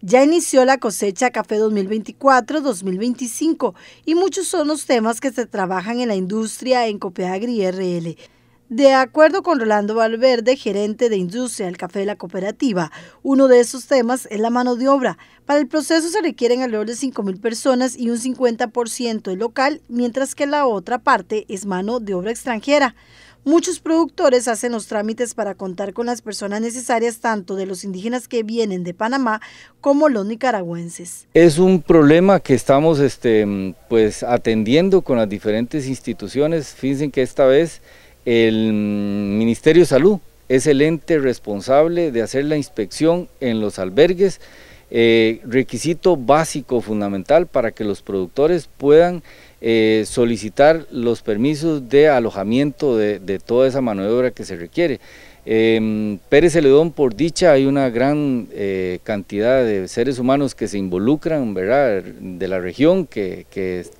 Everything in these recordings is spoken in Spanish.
Ya inició la cosecha café 2024-2025 y muchos son los temas que se trabajan en la industria en Copeagri RL. De acuerdo con Rolando Valverde, gerente de industria del café de la cooperativa, uno de esos temas es la mano de obra. Para el proceso se requieren alrededor de 5.000 personas y un 50% local, mientras que la otra parte es mano de obra extranjera. Muchos productores hacen los trámites para contar con las personas necesarias tanto de los indígenas que vienen de Panamá como los nicaragüenses. Es un problema que estamos este, pues, atendiendo con las diferentes instituciones. Fíjense que esta vez el Ministerio de Salud es el ente responsable de hacer la inspección en los albergues eh, requisito básico fundamental para que los productores puedan eh, solicitar los permisos de alojamiento de, toda esa mano de obra que se requiere. Em, Pérez Celedón, por dicha, hay una gran eh, cantidad de seres humanos que se involucran ¿verdad? de la región, que,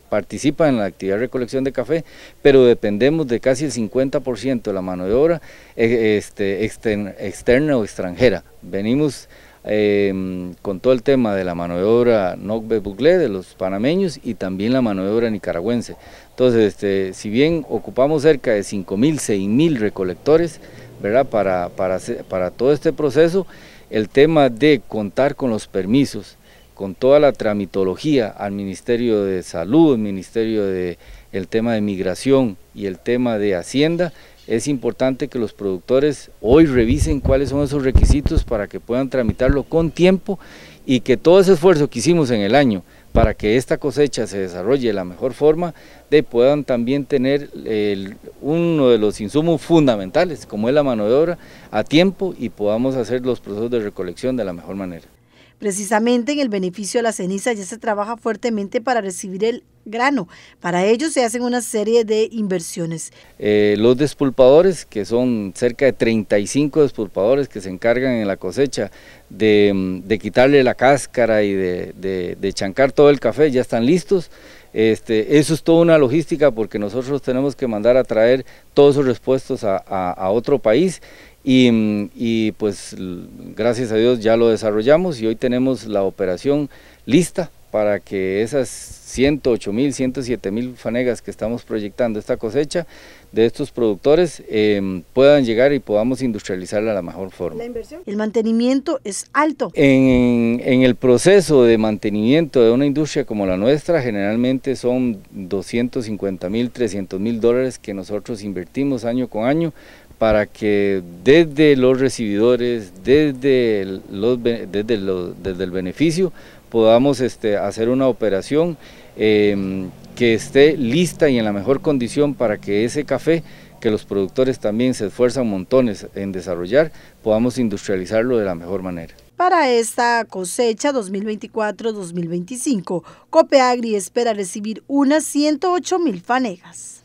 participan en la actividad de recolección de café, pero dependemos de casi el 50% de la mano de obra externa o extranjera. Venimos Em, con todo el tema de la mano de obra Nogbe de los panameños y también la mano de obra nicaragüense. Entonces, este, si bien ocupamos cerca de 5.000, 6.000 recolectores ¿verdad? Para, para, para todo este proceso, el tema de contar con los permisos, con toda la tramitología al Ministerio de Salud, al Ministerio de el tema de Migración y el tema de Hacienda, es importante que los productores hoy revisen cuáles son esos requisitos para que puedan tramitarlo con tiempo y que todo ese esfuerzo que hicimos en el año para que esta cosecha se desarrolle de la mejor forma, de puedan también tener uno de los insumos fundamentales, como es la mano de obra, a tiempo y podamos hacer los procesos de recolección de la mejor manera. Precisamente en el beneficio de la ceniza ya se trabaja fuertemente para recibir el grano. Para ello se hacen una serie de inversiones. Eh, los despulpadores, que son cerca de 35 despulpadores que se encargan en la cosecha de, quitarle la cáscara y de, chancar todo el café, ya están listos. Este, eso es toda una logística porque nosotros tenemos que mandar a traer todos esos respuestos a otro país y, pues gracias a Dios ya lo desarrollamos y hoy tenemos la operación lista para que esas 108 mil, 107 mil fanegas que estamos proyectando esta cosecha de estos productores em, puedan llegar y podamos industrializarla de la mejor forma. ¿La inversión? El mantenimiento es alto. En, en, el proceso de mantenimiento de una industria como la nuestra, generalmente son 250 mil, 300 mil dólares que nosotros invertimos año con año para que desde los recibidores, desde, desde, el beneficio, podamos este, hacer una operación em, que esté lista y en la mejor condición para que ese café que los productores también se esfuerzan montones en desarrollar, podamos industrializarlo de la mejor manera. Para esta cosecha 2024-2025, Copeagri espera recibir unas 108 mil fanegas.